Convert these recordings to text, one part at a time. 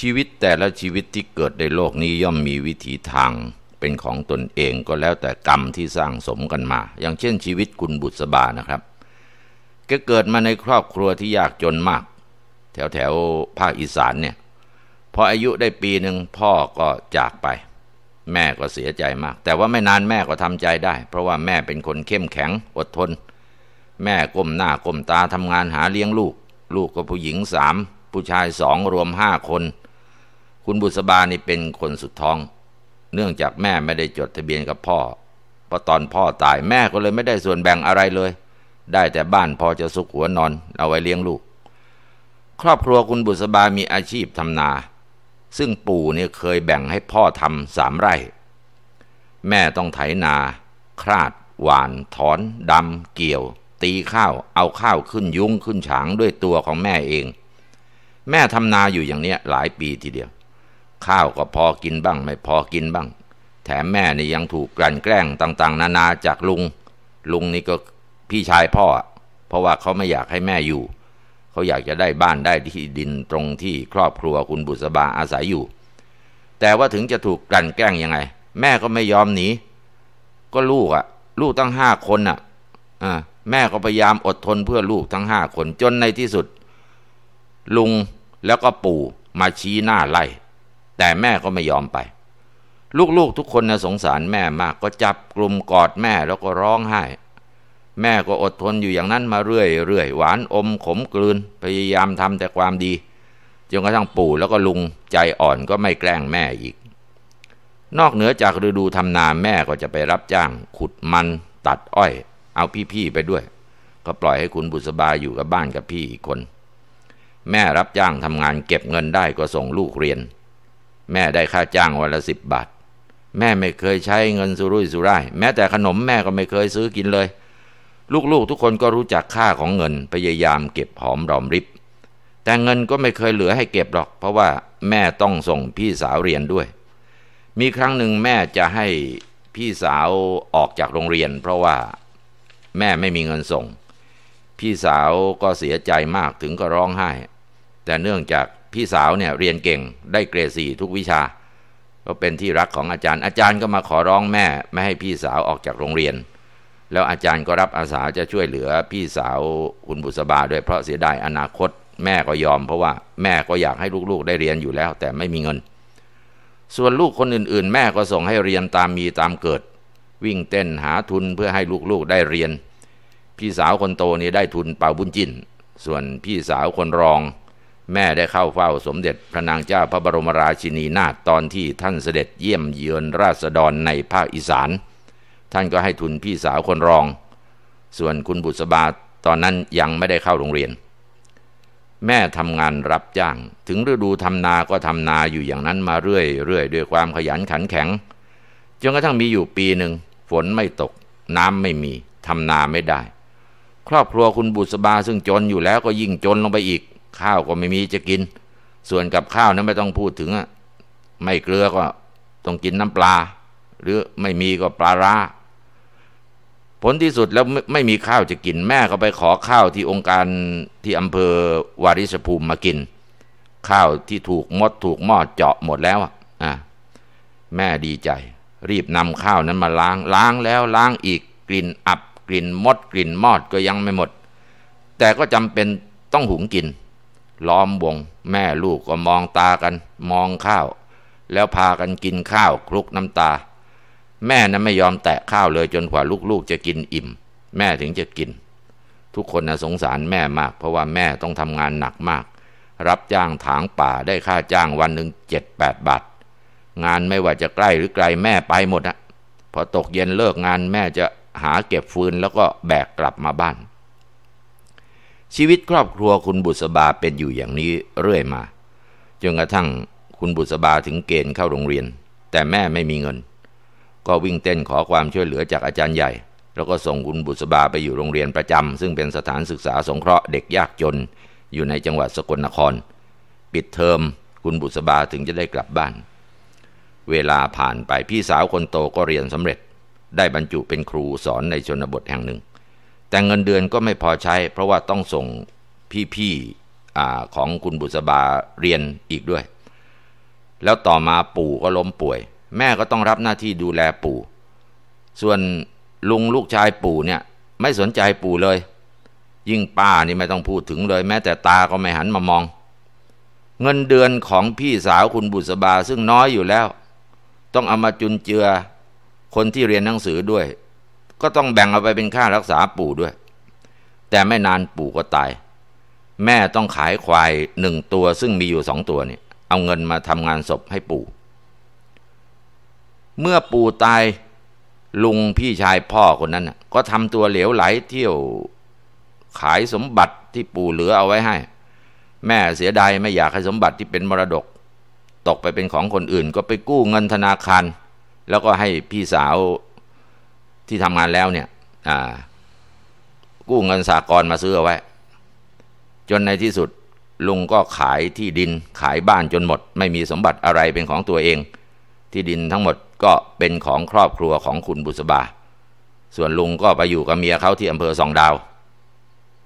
ชีวิตแต่ละชีวิตที่เกิดในโลกนี้ย่อมมีวิถีทาง เป็นของตนเองก็แล้วแต่กรรมที่สร้างสมกันมา อย่างเช่น ชีวิตคุณบุษบานะครับ ก็เกิดมาในครอบครัวที่ยากจนมาก แถวแถวภาคอีสานเนี่ย พออายุได้ปีหนึ่งพ่อก็จากไป แม่ก็เสียใจมาก แต่ว่าไม่นานแม่ก็ทำใจได้ เพราะว่าแม่เป็นคนเข้มแข็งอดทน แม่ก้มหน้าก้มตาทำงานหาเลี้ยงลูก ลูกก็ผู้หญิงสามผู้ชายสองรวมห้าคนคุณบุษบานี่เป็นคนสุดท้อง เนื่องจากแม่ไม่ได้จดทะเบียนกับพ่อ เพราะตอนพ่อตายแม่ก็เลยไม่ได้ส่วนแบ่งอะไรเลย ได้แต่บ้านพอจะสุกหัวนอนเอาไว้เลี้ยงลูก ครอบครัวคุณบุษบามีอาชีพทำนา ซึ่งปู่เนี่ยเคยแบ่งให้พ่อทำสามไร่ แม่ต้องไถนา คราด หวาน ถอน ดำ เกี่ยว ตีข้าว เอาข้าวขึ้นยุ้งขึ้นฉางด้วยตัวของแม่เอง แม่ทำนาอยู่อย่างเนี้ยหลายปีทีเดียวข้าวก็พอกินบ้างไม่พอกินบ้าง แถมแม่นี่ยังถูกกลั่นแกล้งต่าง ๆ นานาจากลุง ลุงนี่ก็พี่ชายพ่อ เพราะว่าเขาไม่อยากให้แม่อยู่ เขาอยากจะได้บ้านได้ที่ดินตรงที่ครอบครัวคุณบุษบาอาศัยอยู่ แต่ว่าถึงจะถูกกลั่นแกล้งยังไง แม่ก็ไม่ยอมหนี ก็ลูกอะลูกตั้งห้าคนอะ่ะแม่ก็พยายามอดทนเพื่อลูกทั้งห้าคนจนในที่สุด ลุงแล้วก็ปู่มาชี้หน้าไล่แต่แม่ก็ไม่ยอมไป ลูกๆทุกคนนะสงสารแม่มากก็จับกลุ่มกอดแม่แล้วก็ร้องไห้ แม่ก็อดทนอยู่อย่างนั้นมาเรื่อยๆ หวานอม ขมกลืน พยายามทำแต่ความดีจนกระทั่งปู่แล้วก็ลุง ใจอ่อนก็ไม่แกล้งแม่อีก นอกเหนือจากฤดูทำนาแม่ก็จะไปรับจ้าง ขุดมัน ตัดอ้อย เอาพี่ๆไปด้วย ก็ปล่อยให้คุณบุษบาอยู่กับบ้านกับพี่อีกคน แม่รับจ้างทำงานเก็บเงินได้ก็ส่งลูกเรียนแม่ได้ค่าจ้างวันละสิบบาทแม่ไม่เคยใช้เงินสุรุ่ยสุร่ายแม้แต่ขนมแม่ก็ไม่เคยซื้อกินเลย ลูกๆทุกคนก็รู้จักค่าของเงิน พยายามเก็บหอมรอมริบ แต่เงินก็ไม่เคยเหลือให้เก็บหรอก เพราะว่าแม่ต้องส่งพี่สาวเรียนด้วย มีครั้งหนึ่งแม่จะให้พี่สาวออกจากโรงเรียนเพราะว่า แม่ไม่มีเงินส่ง พี่สาวก็เสียใจมากถึงก็ร้องไห้ แต่เนื่องจากพี่สาวเนี่ยเรียนเก่งได้เกรดสี่ทุกวิชาก็เป็นที่รักของอาจารย์อาจารย์ก็มาขอร้องแม่ ไม่ให้พี่สาวออกจากโรงเรียน แล้วอาจารย์ก็รับอาสาจะช่วยเหลือพี่สาวคุณบุษบาด้วยเพราะเสียดายอนาคต แม่ก็ยอม เพราะว่าแม่ก็อยากให้ลูกๆ ได้เรียนอยู่แล้ว แต่ไม่มีเงิน ส่วนลูกคนอื่นๆ แม่ก็ส่งให้เรียนตามมีตามเกิด วิ่งเต้นหาทุนเพื่อให้ลูกๆได้เรียน พี่สาวคนโตนี่ได้ทุนเป่าบุญจินส่วนพี่สาวคนรองแม่ได้เข้าเฝ้าสมเด็จพระนางเจ้าพระบรมราชินีนาถตอนที่ท่านเสด็จเยี่ยมเยือนราษฎรในภาคอีสาน ท่านก็ให้ทุนพี่สาวคนรอง ส่วนคุณบุษบาตอนนั้นยังไม่ได้เข้าโรงเรียน แม่ทำงานรับจ้าง ถึงฤดูทำนา ก็ทำนาอยู่อย่างนั้นมาเรื่อยเรื่อยด้วยความขยันขันแข็ง จนกระทั่งมีอยู่ปีหนึ่งฝนไม่ตก น้ำไม่มีทำนาไม่ได้ ครอบครัวคุณบุษบาซึ่งจนอยู่แล้วก็ยิ่งจนลงไปอีกข้าวก็ไม่มีจะกิน ส่วนกับข้าวนั้นไม่ต้องพูดถึงอะไม่เกลือก็ต้องกินน้ำปลา หรือไม่มีก็ปลาร้าผลที่สุดแล้วไมไม่มีข้าวจะกิน แม่ก็ไปขอข้าวที่องค์การที่อำเภอวาริชภูมิมากิน ข้าวที่ถูกมด ถูกหม้อเจาะหมดแล้วอ่ะแม่ดีใจ รีบนำข้าวนั้นมาล้างล้างแล้วล้างอีกกลิ่นอับกลิ่นมด กลิ่นมอดก็ยังไม่หมด แต่ก็จำเป็นต้องหุงกินล้อมวงแม่ลูกก็มองตากัน มองข้าวแล้วพากันกินข้าวคลุกน้ำตา แม่นั้นไม่ยอมแตะข้าวเลยจนกว่าลูกๆจะกินอิ่ม แม่ถึงจะกิน ทุกคนนะสงสารแม่มากเพราะว่าแม่ต้องทำงานหนักมาก รับจ้างถางป่าได้ค่าจ้างวันหนึ่งเจ็ดแปดบาทงานไม่ว่าจะใกล้หรือไกลแม่ไปหมดนะพอตกเย็นเลิกงานแม่จะหาเก็บฟืนแล้วก็แบกกลับมาบ้านชีวิตครอบครัวคุณบุษบาเป็นอยู่อย่างนี้เรื่อยมาจนกระทั่งคุณบุษบาถึงเกณฑ์เข้าโรงเรียน แต่แม่ไม่มีเงิน ก็วิ่งเต้นขอความช่วยเหลือจากอาจารย์ใหญ่ แล้วก็ส่งคุณบุษบาไปอยู่โรงเรียนประจำซึ่งเป็นสถานศึกษาสงเคราะห์เด็กยากจนอยู่ในจังหวัดสกลนคร ปิดเทอมคุณบุษบาถึงจะได้กลับบ้าน เวลาผ่านไปพี่สาวคนโตก็เรียนสำเร็จ ได้บรรจุเป็นครูสอนในชนบทแห่งหนึ่งแต่เงินเดือนก็ไม่พอใช้เพราะว่าต้องส่งพี่ๆของคุณบุษบาเรียนอีกด้วย แล้วต่อมาปู่ก็ล้มป่วย แม่ก็ต้องรับหน้าที่ดูแลปู่ ส่วนลุงลูกชายปู่เนี่ย ไม่สนใจปู่เลย ยิ่งป้านี่ไม่ต้องพูดถึงเลย แม้แต่ตาก็ไม่หันมามอง เงินเดือนของพี่สาวคุณบุษบาซึ่งน้อยอยู่แล้ว ต้องเอามาจุนเจือคนที่เรียนหนังสือด้วยก็ต้องแบ่งเอาไปเป็นค่ารักษาปู่ด้วย แต่ไม่นานปู่ก็ตาย แม่ต้องขายควายหนึ่งตัว ซึ่งมีอยู่สองตัวเนี่ย เอาเงินมาทำงานศพให้ปู่ เมื่อปู่ตาย ลุงพี่ชายพ่อคนนั้นก็ทำตัวเหลวไหลเที่ยวขายสมบัติที่ปู่เหลือเอาไว้ให้ แม่เสียดายไม่อยากให้สมบัติที่เป็นมรดก ตกไปเป็นของคนอื่น ก็ไปกู้เงินธนาคาร แล้วก็ให้พี่สาวที่ทำงานแล้วเนี่ย กู้เงินสากลมาซื้อเอาไว้ จนในที่สุดลุงก็ขายที่ดินขายบ้านจนหมด ไม่มีสมบัติอะไรเป็นของตัวเอง ที่ดินทั้งหมดก็เป็นของครอบครัวของคุณบุษบา ส่วนลุงก็ไปอยู่กับเมียเขาที่อำเภอสองดาว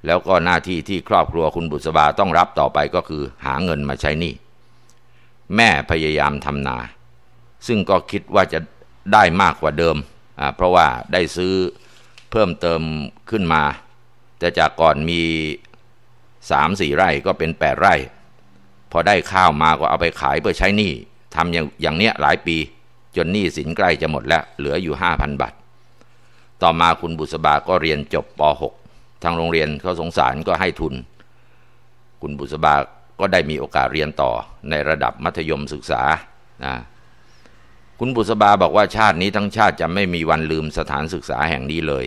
แล้วก็หน้าที่ที่ครอบครัวคุณบุษบาต้องรับต่อไปก็คือหาเงินมาใช้หนี้แม่พยายามทำนา ซึ่งก็คิดว่าจะได้มากกว่าเดิมเพราะว่าได้ซื้อเพิ่มเติมขึ้นมา แต่จากก่อนมีสามสี่ไร่ก็เป็นแปดไร่พอได้ข้าวมาก็เอาไปขายเพื่อใช้หนี้ทำอย่างอย่างเนี้ยหลายปี จนหนี้สินใกล้จะหมดแล้ว เหลืออยู่ห้าพันบาทต่อมาคุณบุษบาก็เรียนจบป .6 ทางโรงเรียนเขาสงสารก็ให้ทุน คุณบุษบาก็ได้มีโอกาสเรียนต่อ ในระดับมัธยมศึกษานะคุณบุษบาบอกว่าชาตินี้ทั้งชาติจะไม่มีวันลืมสถานศึกษาแห่งนี้เลย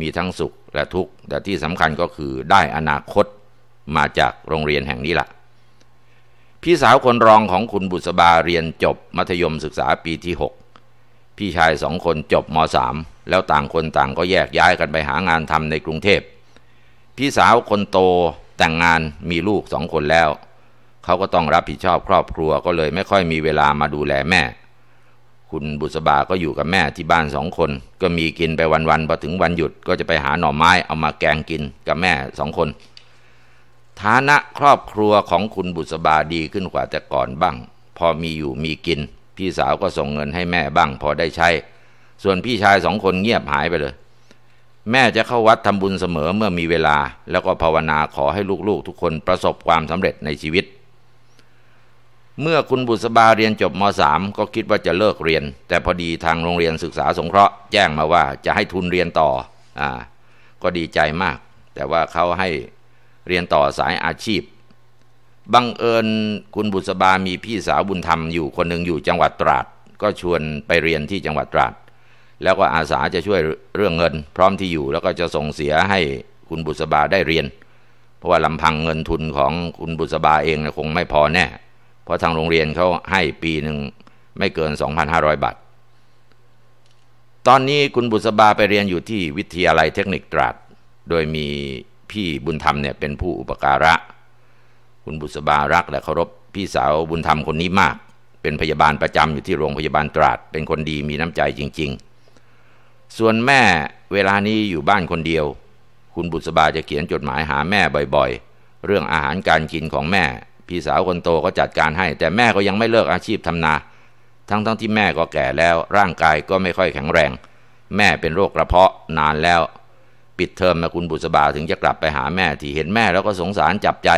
มีทั้งสุขและทุกข์ แต่ที่สำคัญก็คือได้อนาคตมาจากโรงเรียนแห่งนี้ละ่ะ พี่สาวคนรองของคุณบุษบาเรียนจบ มัธยมศึกษาปีที่ 6 พี่ชายสองคนจบม .3 แล้วต่างคนต่างก็แยกย้ายกันไปหางานทำในกรุงเทพ พี่สาวคนโตแต่งงานมีลูกสองคนแล้ว เขาก็ต้องรับผิดชอบครอบครัวก็เลยไม่ค่อยมีเวลามาดูแลแม่คุณบุษบา ก็อยู่กับแม่ที่บ้านสองคน ก็มีกินไปวันๆ พอถึงวันหยุด ก็จะไปหาหน่อไม้ เอามาแกงกินกับแม่สองคน ฐานะครอบครัวของคุณบุษบาดีขึ้นกว่าแต่ก่อนบ้าง พอมีอยู่มีกิน พี่สาวก็ส่งเงินให้แม่บ้าง พอได้ใช้ ส่วนพี่ชายสองคนเงียบหายไปเลย แม่จะเข้าวัดทำบุญเสมอเมื่อมีเวลา แล้วก็ภาวนาขอให้ลูกๆ ทุกคนประสบความสำเร็จในชีวิตเมื่อคุณบุษบาเรียนจบม .3 ก็คิดว่าจะเลิกเรียน แต่พอดีทางโรงเรียนศึกษาสงเคราะห์แจ้งมาว่าจะให้ทุนเรียนต่ออ่าก็ดีใจมาก แต่ว่าเขาให้เรียนต่อสายอาชีพ บังเอิญคุณบุษบา มีพี่สาวบุญธรรมอยู่คนหนึ่งอยู่จังหวัดตราดก็ชวนไปเรียนที่จังหวัดตราดแล้วก็อาสาจะช่วยเรื่องเงินพร้อมที่อยู่ แล้วก็จะส่งเสียให้คุณบุษบาได้เรียน เพราะว่าลำพังเงินทุนของคุณบุษบาเองคงไม่พอแน่ราะทางโรงเรียนเขาให้ปีหนึ่งไม่เกิน 2,500 บาท ตอนนี้คุณบุษบาไปเรียนอยู่ที่วิทยาลัยเทคนิคตราดโดยมีพี่บุญธรรมเนี่ยเป็นผู้อุปการะ คุณบุษบารักและเคารพพี่สาวบุญธรรมคนนี้มาก เป็นพยาบาลประจำอยู่ที่โรงพยาบาลตราดเป็นคนดีมีน้ำใจจริง ๆ ส่วนแม่เวลานี้อยู่บ้านคนเดียว คุณบุษบาจะเขียนจดหมายหาแม่บ่อย ๆ เรื่องอาหารการกินของแม่พี่สาวคนโตก็จัดการให้ แต่แม่ก็ยังไม่เลิกอาชีพทำนา ทั้งๆทที่แม่ก็แก่แล้ว ร่างกายก็ไม่ค่อยแข็งแรง แม่เป็นโรคกระเพาะ นานแล้ว ปิดเทอมมาคุณบุษบาถึงจะกลับไปหาแม่ที่เห็นแม่แล้วก็สงสารจับใจ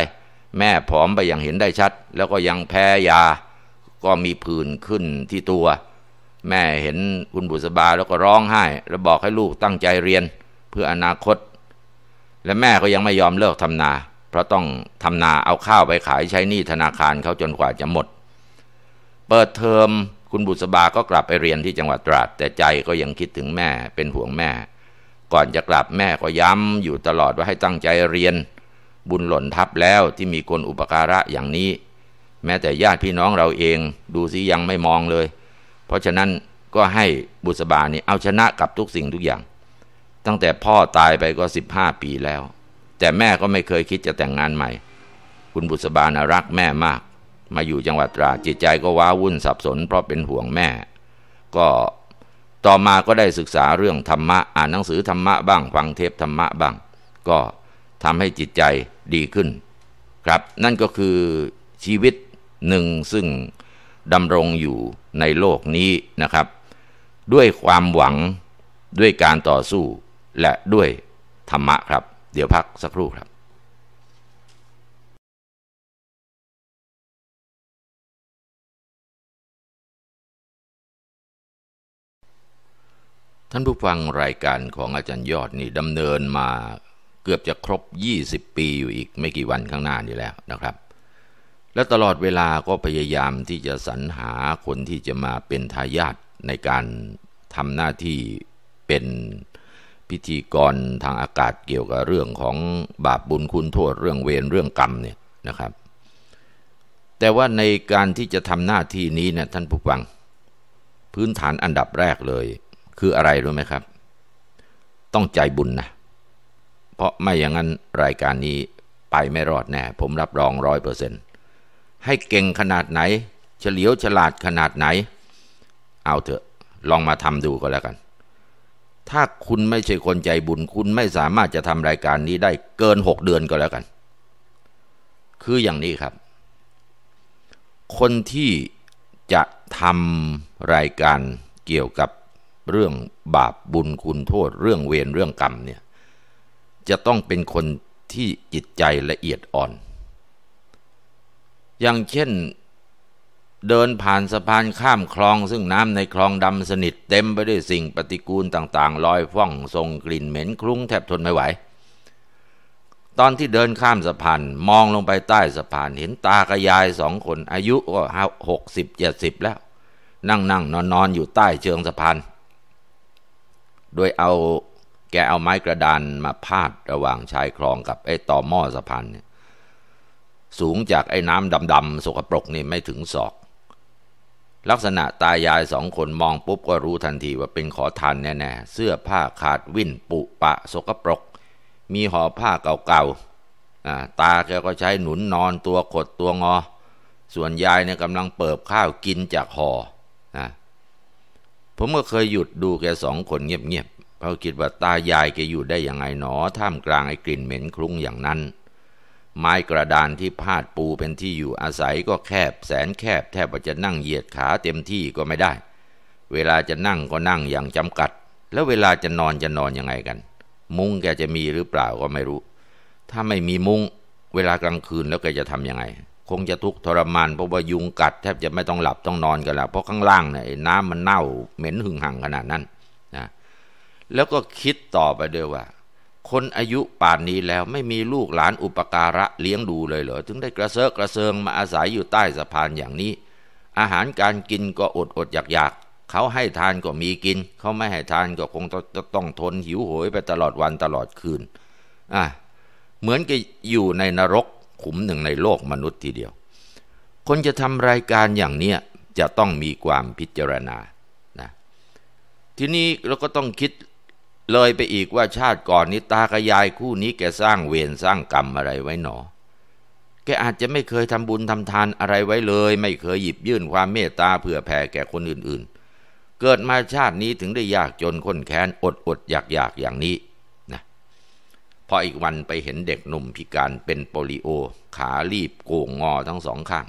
แม่ผอมไปอย่างเห็นได้ชัด แล้วก็ยังแพ้ยาก็มีผื่นขึ้นที่ตัว แม่เห็นคุณบุษบาแล้วก็ร้องไห้แล้วบอกให้ลูกตั้งใจเรียน เพื่ออนาคต และแม่ก็ยังไม่ยอมเลิกทำนาเพราะต้องทำนาเอาข้าวไปขายใช้หนี้ธนาคารเขาจนกว่าจะหมด เปิดเทอม คุณบุษบาก็กลับไปเรียนที่จังหวัดตราดแต่ใจก็ยังคิดถึงแม่เป็นห่วงแม่ ก่อนจะกลับแม่ก็ย้ำอยู่ตลอดว่าให้ตั้งใจเรียน บุญหล่นทับแล้วที่มีคนอุปการะอย่างนี้ แม้แต่ญาติพี่น้องเราเองดูสิยังไม่มองเลย เพราะฉะนั้นก็ให้บุษบานี่เอาชนะกับทุกสิ่งทุกอย่าง ตั้งแต่พ่อตายไปก็15ปีแล้วแต่แม่ก็ไม่เคยคิดจะแต่งงานใหม่ คุณบุษบานรักแม่มาก มาอยู่จังหวัดตรา จิตใจก็ว้าวุ่นสับสนเพราะเป็นห่วงแม่ ก็ต่อมาก็ได้ศึกษาเรื่องธรรมะ อ่านหนังสือธรรมะบ้าง ฟังเทปธรรมะบ้าง ก็ทำให้จิตใจดีขึ้น ครับ นั่นก็คือชีวิตหนึ่งซึ่งดำรงอยู่ในโลกนี้นะครับ ด้วยความหวัง ด้วยการต่อสู้ และด้วยธรรมะครับเดี๋ยวพักสักครู่ครับ ท่านผู้ฟังรายการของอาจารย์ยอดนี่ดำเนินมาเกือบจะครบ 20 ปีอยู่อีกไม่กี่วันข้างหน้านี่แล้วนะครับ และตลอดเวลาก็พยายามที่จะสรรหาคนที่จะมาเป็นทายาทในการทำหน้าที่เป็นพิธีกรทางอากาศเกี่ยวกับเรื่องของบาปบุญคุณโทษเรื่องเวรเรื่องกรรมเนี่ยนะครับ แต่ว่าในการที่จะทำหน้าที่นี้นะท่านผู้ฟัง พื้นฐานอันดับแรกเลย คืออะไรรู้ไหมครับ ต้องใจบุญนะ เพราะไม่อย่างนั้นรายการนี้ไปไม่รอดแน่ ผมรับรองร้อยเปอร์เซ็นต์ให้เก่งขนาดไหน เฉลียวฉลาดขนาดไหน เอาเถอะลองมาทำดูก็แล้วกันถ้าคุณไม่ใช่คนใจบุญคุณไม่สามารถจะทำรายการนี้ได้เกินหกเดือนก็แล้วกัน คืออย่างนี้ครับคนที่จะทำรายการเกี่ยวกับเรื่องบาปบุญคุณโทษเรื่องเวรเรื่องกรรมเนี่ย จะต้องเป็นคนที่จิตใจละเอียดอ่อน อย่างเช่นเดินผ่านสะพานข้ามคลอง ซึ่งน้ำในคลองดำสนิทเต็มไปด้วยสิ่งปฏิกูลต่างๆลอยฟ่องทรงกลิ่นเหม็นคลุ้งแทบทนไม่ไหว ตอนที่เดินข้ามสะพานมองลงไปใต้สะพานเห็นตากระยายสองคนอายุก็หกสิบเจ็ดสิบแล้ว นั่งนั่งนอนนอนอยู่ใต้เชิงสะพาน โดยเอาแกเอาไม้กระดานมาพาดระหว่างชายคลองกับไอ้ต่อหม้อสะพานเนี่ยสูงจากไอ้น้ำดำๆสกปรกนี่ไม่ถึงศอกลักษณะตายายสองคนมองปุ๊บ ก็รู้ทันทีว่าเป็นขอทานแน่ๆเสื้อผ้าขาดวิ่นปุปะสกปรก มีห่อผ้าเก่าๆตาแกก็ใช้หนุนนอนตัวขดตัวงอ ส่วนยายเนี่ยกำลังเปิบข้าวกินจากหอ่อผมก็เคยหยุดดูแกสองคนเงียบๆเพราะคิดว่าตายายแกอยู่ได้ยังไงหนอ ท่ามกลางไอ้กลิ่นเหม็นคลุ้งอย่างนั้นไม้กระดานที่พาดปูเป็นที่อยู่อาศัยก็แคบแสนแคบ แทบจะนั่งเหยียดขาเต็มที่ก็ไม่ได้ เวลาจะนั่งก็นั่งอย่างจำกัด แล้วเวลาจะนอนจะนอนยังไงกัน มุ้งแกจะมีหรือเปล่าก็ไม่รู้ ถ้าไม่มีมุ้งเวลากลางคืนแล้วแกจะทำยังไง คงจะทุกข์ทรมานเพราะว่ายุงกัดแทบจะไม่ต้องหลับต้องนอนกันละเพราะข้างล่างเนี่ยน้ำมันเน่า เหม็นหึงหังขนาดนั้นนะ แล้วก็คิดต่อไปด้วยว่าคนอายุป่านนี้แล้วไม่มีลูกหลานอุปการะเลี้ยงดูเลยเหรอถึงได้กระเซาะกระเซิงมาอาศัยอยู่ใต้สะพานอย่างนี้ อาหารการกินก็อดอดอยากอยากเขาให้ทานก็มีกิน เขาไม่ให้ทานก็คงจะต้องทนหิวโหยไปตลอดวันตลอดคืนอ่ะเหมือนกับอยู่ในนรกขุมหนึ่งในโลกมนุษย์ทีเดียว คนจะทำรายการอย่างเนี้ยจะต้องมีความพิจารณานะทีนี้เราก็ต้องคิดเลยไปอีกว่าชาติก่อนนี้ตากยายคู่นี้แกสร้างเวรสร้างกรรมอะไรไว้หนอ แกอาจจะไม่เคยทำบุญทำทานอะไรไว้เลย ไม่เคยหยิบยื่นความเมตตาเผื่อแผ่แก่คนอื่นๆ เกิดมาชาตินี้ถึงได้ยากจนข้นแค้นอดอดอยากอยากอย่างนี้นะพออีกวันไปเห็นเด็กหนุ่มพิการเป็นโปลิโอขาลีบโก่งงอทั้งสองข้าง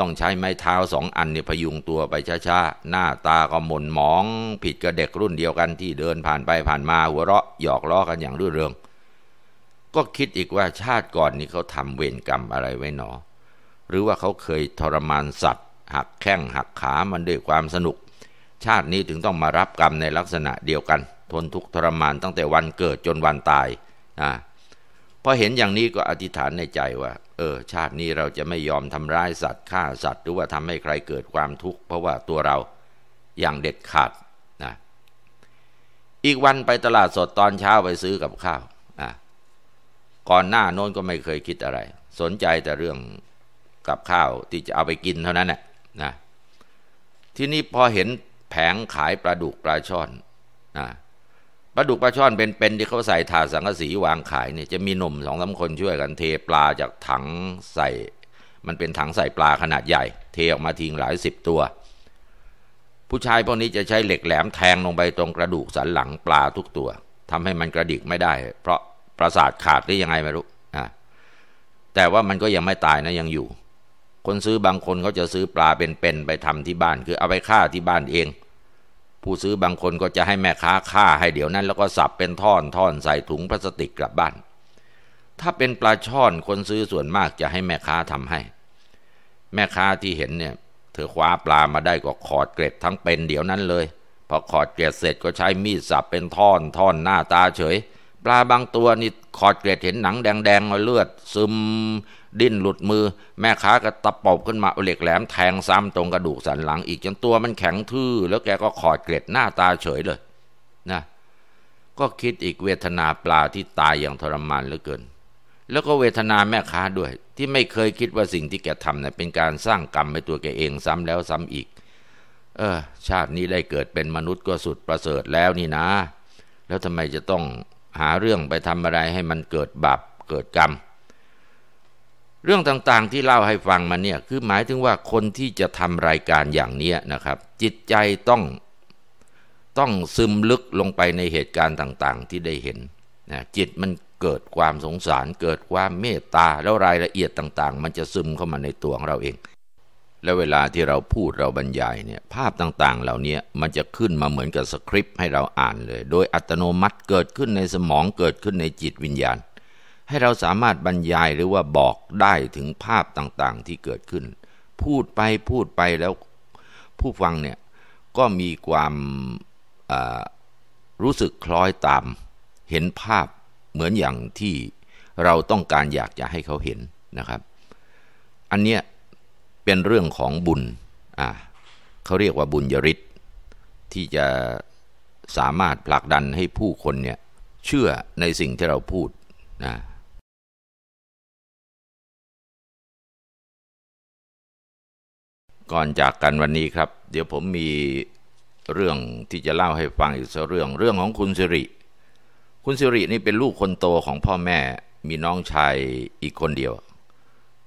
ต้องใช้ไม้เท้าสองอันเนี่ยพยุงตัวไปช้าๆหน้าตาก็หม่นหมอง ผิดกับเด็กรุ่นเดียวกันที่เดินผ่านไปผ่านมา หัวเราะหยอกล้อกันอย่างรื่นเริงก็คิดอีกว่าชาติก่อนนี่เขาทำเวรกรรมอะไรไว้หนอ หรือว่าเขาเคยทรมานสัตว์หักแข้งหักขามันด้วยความสนุก ชาตินี้ถึงต้องมารับกรรมในลักษณะเดียวกัน ทนทุกข์ทรมานตั้งแต่วันเกิดจนวันตายอ่าพอเห็นอย่างนี้ก็อธิษฐานในใจว่า เออ ชาตินี้เราจะไม่ยอมทำร้ายสัตว์ฆ่าสัตว์ หรือว่าทำให้ใครเกิดความทุกข์เพราะว่าตัวเราอย่างเด็ดขาดนะ อีกวันไปตลาดสดตอนเช้าไปซื้อกับข้าวนะก่อนหน้าโน้นก็ไม่เคยคิดอะไร สนใจแต่เรื่องกับข้าวที่จะเอาไปกินเท่านั้นแหละนะ ที่นี้พอเห็นแผงขายปลาดุกปลาช่อนนะปลาดุกปลาช่อนเป็นๆที่เขาใส่ถาสังกะสีวางขายเนี่ยจะมีหนุ่มสองสาคนช่วยกันเทปลาจากถังใส่ มันเป็นถังใส่ปลาขนาดใหญ่ เทออกมาทิ้งหลายสิบตัว ผู้ชายพวกนี้จะใช้เหล็กแหลมแทงลงไปตรงกระดูกสันหลังปลาทุกตัว ทำให้มันกระดิกไม่ได้เพราะประสาทขาดหรือยังไงไม่รู้อ่ะแต่ว่ามันก็ยังไม่ตายนะยังอยู่ คนซื้อบางคนเขาจะซื้อปลาเป็นๆไปทำที่บ้านคือเอาไปฆ่าที่บ้านเองผู้ซื้อบางคนก็จะให้แม่ค้าฆ่าให้เดี๋ยวนั้นแล้วก็สับเป็นท่อนท่อนใส่ถุงพลาสติกกลับบ้าน ถ้าเป็นปลาช่อนคนซื้อส่วนมากจะให้แม่ค้าทำให้ แม่ค้าที่เห็นเนี่ยเธอคว้าปลามาได้ก็ขอดเกล็ดทั้งเป็นเดี๋ยวนั้นเลย พอขอดเกล็ดเสร็จก็ใช้มีดสับเป็นท่อนท่อนหน้าตาเฉย ปลาบางตัวนี่ขอดเกล็ดเห็นหนังแดงๆเลือดซึมดิ้นหลุดมือ แม่ค้าก็ตะปบขึ้นมาเอาเหล็กแหลมแทงซ้ำตรงกระดูกสันหลังอีกจนตัวมันแข็งทื่อแล้วแกก็ขอดเกล็ดหน้าตาเฉยเลย นะ ก็คิดอีกเวทนาปลาที่ตายอย่างทรมานเหลือเกิน แล้วก็เวทนาแม่ค้าด้วย ที่ไม่เคยคิดว่าสิ่งที่แกทำเนี่ยเป็นการสร้างกรรมให้ตัวแกเองซ้ำแล้วซ้ำอีก เออ ชาตินี้ได้เกิดเป็นมนุษย์ก็สุดประเสริฐแล้วนี่นะ แล้วทำไมจะต้องหาเรื่องไปทำอะไรให้มันเกิดบาปเกิดกรรมเรื่องต่างๆที่เล่าให้ฟังมาเนี่ยคือหมายถึงว่าคนที่จะทำรายการอย่างนี้นะครับจิตใจต้องต้องซึมลึกลงไปในเหตุการณ์ต่างๆที่ได้เห็นนะจิตมันเกิดความสงสาร เกิดความเมตตาแล้วรายละเอียดต่างๆ มันจะซึมเข้ามาในตัวของเราเอง แล้วเวลาที่เราพูดเราบรรยายเนี่ยภาพต่างๆเหล่านี้มันจะขึ้นมาเหมือนกับสคริปต์ให้เราอ่านเลยโดยอัตโนมัติเกิดขึ้นในสมองเกิดขึ้นในจิตวิญญาณให้เราสามารถบรรยายหรือว่าบอกได้ถึงภาพต่างๆ ที่เกิดขึ้น พูดไปพูดไปแล้วผู้ฟังเนี่ยก็มีความรู้สึกคล้อยตาม เห็นภาพเหมือนอย่างที่เราต้องการอยากจะให้เขาเห็นนะครับ อันเนี้ยเป็นเรื่องของบุญอ่าเขาเรียกว่าบุญยริศที่จะสามารถผลักดันให้ผู้คนเนี่ยเชื่อในสิ่งที่เราพูดนะก่อน จากกันวันนี้ครับ เดี๋ยวผมมีเรื่องที่จะเล่าให้ฟังอีกสักเรื่องเรื่องของคุณสิริ คุณสิรินี่เป็นลูกคนโตของพ่อแม่มีน้องชายอีกคนเดียว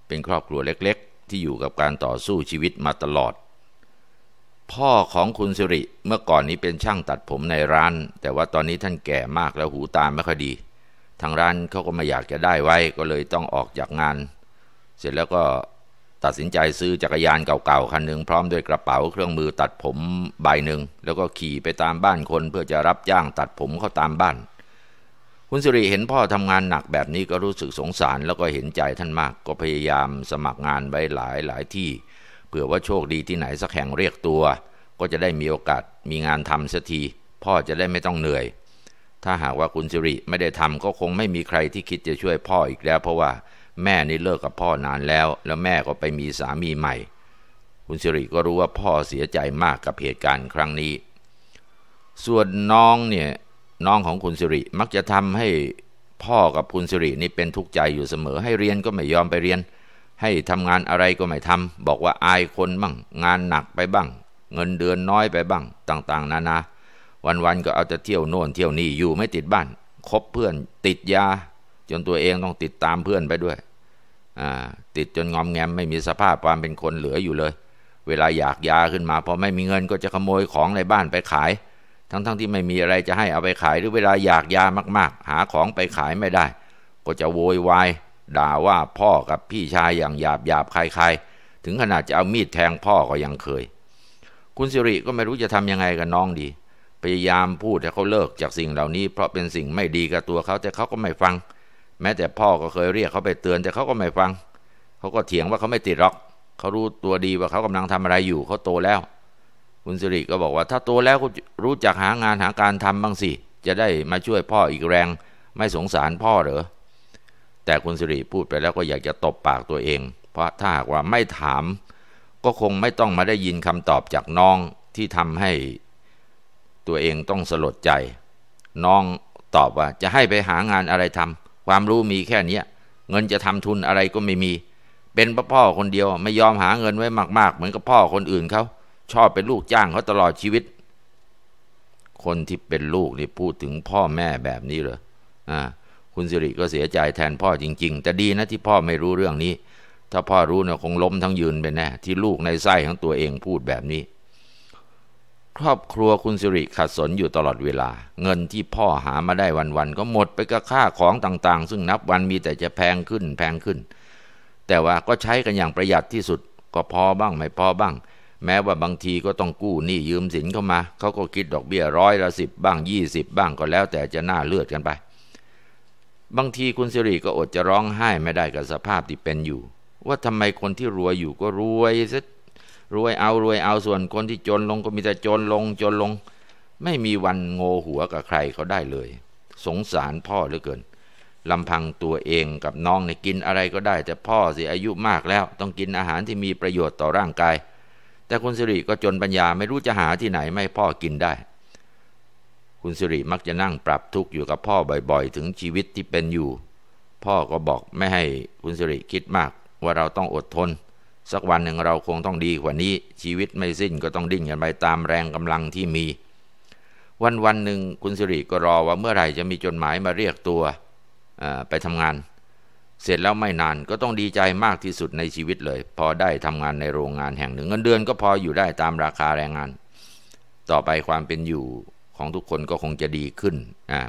เป็นครอบครัวเล็ก ๆ ที่อยู่กับการต่อสู้ชีวิตมาตลอด พ่อของคุณสิริเมื่อก่อนนี้เป็นช่างตัดผมในร้าน แต่ว่าตอนนี้ท่านแก่มากแล้วหูตาไม่ค่อยดี ทางร้านเขาก็ไม่อยากจะได้ไว้ก็เลยต้องออกจากงาน เสร็จแล้วก็ตัดสินใจซื้อจักรยานเก่าๆคันหนึ่งพร้อมด้วยกระเป๋าเครื่องมือตัดผมใบหนึ่งแล้วก็ขี่ไปตามบ้านคนเพื่อจะรับจ้างตัดผมเขาตามบ้าน คุณสิริเห็นพ่อทำงานหนักแบบนี้ก็รู้สึกสงสารแล้วก็เห็นใจท่านมาก ก็พยายามสมัครงานไว้หลายหลายที่เผื่อว่าโชคดีที่ไหนสักแห่งเรียกตัว ก็จะได้มีโอกาส มีงานทำสักทีพ่อจะได้ไม่ต้องเหนื่อย ถ้าหากว่าคุณสิริไม่ได้ทำก็คงไม่มีใครที่คิดจะช่วยพ่ออีกแล้วเพราะว่าแม่นี่เลิกกับพ่อนานแล้ว แล้วแม่ก็ไปมีสามีใหม่ คุณสิริก็รู้ว่าพ่อเสียใจมากกับเหตุการณ์ครั้งนี้ ส่วนน้องเนี่ย น้องของคุณสิริมักจะทำให้พ่อกับคุณสิรินี่เป็นทุกข์ใจอยู่เสมอ ให้เรียนก็ไม่ยอมไปเรียน ให้ทำงานอะไรก็ไม่ทำบอกว่าอายคนบ้างงานหนักไปบ้าง เงินเดือนน้อยไปบ้างต่างๆนานาวันๆก็เอาแต่เที่ยวโน่นเที่ยวนี่อยู่ไม่ติดบ้านคบเพื่อนติดยาจนตัวเองต้องติดตามเพื่อนไปด้วย ติดจนงอมแงมไม่มีสภาพความเป็นคนเหลืออยู่เลย เวลาอยากยาขึ้นมาพอไม่มีเงินก็จะขโมยของในบ้านไปขาย ทั้งๆทที่ไม่มีอะไรจะให้เอาไปขายหรือเวลาอยากยามาก ๆ หาของไปขายไม่ได้ ก็จะโวยวายด่าว่าพ่อกับพี่ชายอย่างหยาบหยาบคายคถึงขนาดจะเอามีดแทงพ่อก็ยังเคย คุณสิริก็ไม่รู้จะทำยังไงกับน้องดี พยายามพูดให้เขาเลิกจากสิ่งเหล่านี้ เพราะเป็นสิ่งไม่ดีกับตัวเขาแต่เขาก็ไม่ฟังแม้แต่พ่อก็เคยเรียกเขาไปเตือนแต่เขาก็ไม่ฟังเขาก็เถียงว่าเขาไม่ติดหรอกเขารู้ตัวดีว่าเขากำลังทำอะไรอยู่เขาโตแล้วคุณสิริก็บอกว่า ถ้าโตแล้วก็รู้จักหางานหาการทำบ้างสิ จะได้มาช่วยพ่ออีกแรง ไม่สงสารพ่อเหรอแต่คุณสิริพูดไปแล้วก็อยากจะตบปากตัวเอง เพราะถ้าหากว่าไม่ถาม ก็คงไม่ต้องมาได้ยินคำตอบจากน้องที่ทำให้ตัวเองต้องสลดใจน้องตอบว่าจะให้ไปหางานอะไรทำความรู้มีแค่นี้เงินจะทำทุนอะไรก็ไม่มี เป็นพ่อพ่อคนเดียว ไม่ยอมหาเงินไว้มาก ๆ เหมือนกับพ่อคนอื่นเขาชอบเป็นลูกจ้างเขาตลอดชีวิต คนที่เป็นลูกนี่พูดถึงพ่อแม่แบบนี้เหรออ่า คุณสิริก็เสียใจแทนพ่อจริงๆ แต่ดีนะที่พ่อไม่รู้เรื่องนี้ ถ้าพ่อรู้เนี่ยคงล้มทั้งยืนไปแน่ ที่ลูกในไส้ของตัวเองพูดแบบนี้ครอบครัวคุณสิริขัดสนอยู่ตลอดเวลา เงินที่พ่อหามาได้วันๆก็หมดไปกับค่าของต่างๆ ซึ่งนับวันมีแต่จะแพงขึ้นแพงขึ้น แต่ว่าก็ใช้กันอย่างประหยัดที่สุดก็พอบ้างไม่พอบ้าง แม้ว่าบางทีก็ต้องกู้หนี้ยืมสินเข้ามาเขาก็คิดดอกเบี้ยร้อยละสิบบ้างยี่สิบบ้างก็แล้วแต่จะหน้าเลือดกันไป บางทีคุณสิริก็อดจะร้องไห้ไม่ได้กับสภาพที่เป็นอยู่ ว่าทำไมคนที่รวยอยู่ก็รวยซะรวยเอารวยเอาส่วนคนที่จนลงก็มีแต่จนลงจนลง ไม่มีวันโง่หัวกับใครเขาได้เลย สงสารพ่อเหลือเกินลำพังตัวเองกับน้องเนี่ยกินอะไรก็ได้แต่พ่อสีอายุมากแล้ว ต้องกินอาหารที่มีประโยชน์ต่อร่างกาย แต่คุณสิริก็จนปัญญาไม่รู้จะหาที่ไหนไม่พ่อกินได้ คุณสิริมักจะนั่งปรับทุกข์อยู่กับพ่อบ่อยๆ ถึงชีวิตที่เป็นอยู่ พ่อก็บอกไม่ให้คุณสิริคิดมากว่าเราต้องอดทนสักวันหนึ่งเราคงต้องดีกว่านี้ ชีวิตไม่สิ้นก็ต้องดิ้นกันไปตามแรงกำลังที่มี วันวันหนึ่งคุณสิริก็รอว่าเมื่อไหร่จะมีจดหมายมาเรียกตัวไปทำงาน เสร็จแล้วไม่นานก็ต้องดีใจมากที่สุดในชีวิตเลย พอได้ทำงานในโรงงานแห่งหนึ่ง เงินเดือนก็พออยู่ได้ตามราคาแรงงาน ต่อไปความเป็นอยู่ของทุกคนก็คงจะดีขึ้น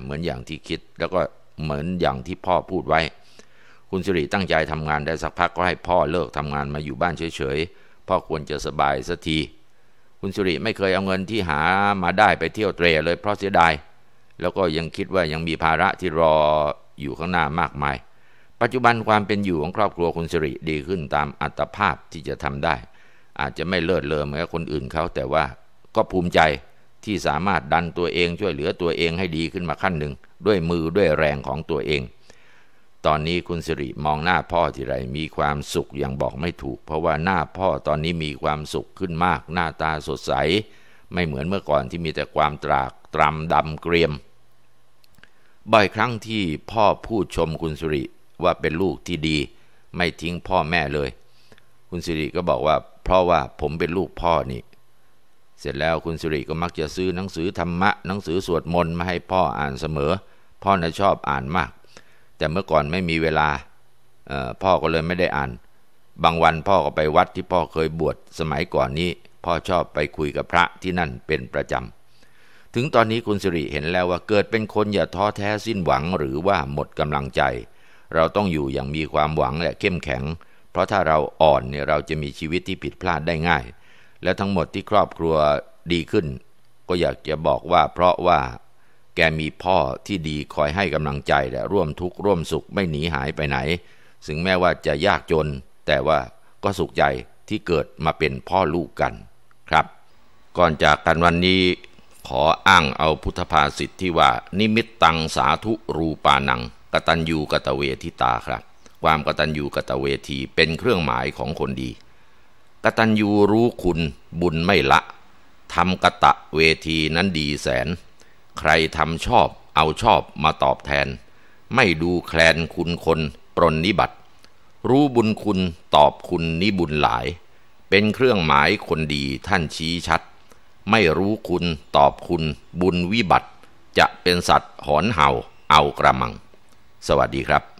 เหมือนอย่างที่คิดแล้วก็เหมือนอย่างที่พ่อพูดไว้คุณสิริตั้งใจทำงานได้สักพักก็ให้พ่อเลิกทำงานมาอยู่บ้านเฉยๆ พ่อควรจะสบายสักที คุณสิริไม่เคยเอาเงินที่หามาได้ไปเที่ยวเตรเลยเพราะเสียดายแล้วก็ยังคิดว่ายังมีภาระที่รออยู่ข้างหน้ามากมาย ปัจจุบันความเป็นอยู่ของครอบครัวคุณสิริดีขึ้นตามอัตภาพที่จะทำได้ อาจจะไม่เลิศเลอเหมือนคนอื่นเขา แต่ว่า ก็ภูมิใจที่สามารถดันตัวเองช่วยเหลือตัวเองให้ดีขึ้นมาขั้นหนึ่งด้วยมือด้วยแรงของตัวเองตอนนี้คุณสิริมองหน้าพ่อทีไรมีความสุขอย่างบอกไม่ถูก เพราะว่าหน้าพ่อตอนนี้มีความสุขขึ้นมาก หน้าตาสดใสไม่เหมือนเมื่อก่อนที่มีแต่ความตรากตรำดำเกรียม บ่อยครั้งที่พ่อพูดชมคุณสิริว่าเป็นลูกที่ดี ไม่ทิ้งพ่อแม่เลย คุณสิริก็บอกว่า เพราะว่าผมเป็นลูกพ่อนี่ เสร็จแล้วคุณสิริก็มักจะซื้อหนังสือธรรมะ หนังสือสวดมนต์มาให้พ่ออ่านเสมอ พ่อน่ะชอบอ่านมากแต่เมื่อก่อนไม่มีเวลาพ่อก็เลยไม่ได้อ่าน บางวันพ่อก็ไปวัดที่พ่อเคยบวชสมัยก่อนนี้ พ่อชอบไปคุยกับพระที่นั่นเป็นประจำถึงตอนนี้คุณสิริเห็นแล้วว่าเกิดเป็นคนอย่าท้อแท้สิ้นหวัง หรือว่าหมดกำลังใจ เราต้องอยู่อย่างมีความหวัง และเข้มแข็ง เพราะถ้าเราอ่อนเนี่ยเราจะมีชีวิตที่ผิดพลาดได้ง่าย และทั้งหมดที่ครอบครัวดีขึ้น ก็อยากจะบอกว่าเพราะว่าแกมีพ่อที่ดีคอยให้กำลังใจและร่วมทุกข์ร่วมสุข ไม่หนีหายไปไหนถึงแม้ว่าจะยากจน แต่ว่าก็สุขใจที่เกิดมาเป็นพ่อลูกกันครับ ก่อนจากกันวันนี้ ขออ้างเอาพุทธภาษิตที่ว่า นิมิตตังสาธุรูปานัง กตัญญูกตเวทิตาครับ ความกตัญญูกตเวทีเป็นเครื่องหมายของคนดีกตัญญูรู้คุณบุญไม่ละทำกะตะเวทีนั้นดีแสนใครทำชอบเอาชอบมาตอบแทน ไม่ดูแคลนคุณคนปรนนิบัติรู้บุญคุณตอบคุณนิบุญหลาย เป็นเครื่องหมายคนดีท่านชี้ชัด ไม่รู้คุณตอบคุณบุญวิบัติ จะเป็นสัตว์หอนเห่า เอากระมัง สวัสดีครับ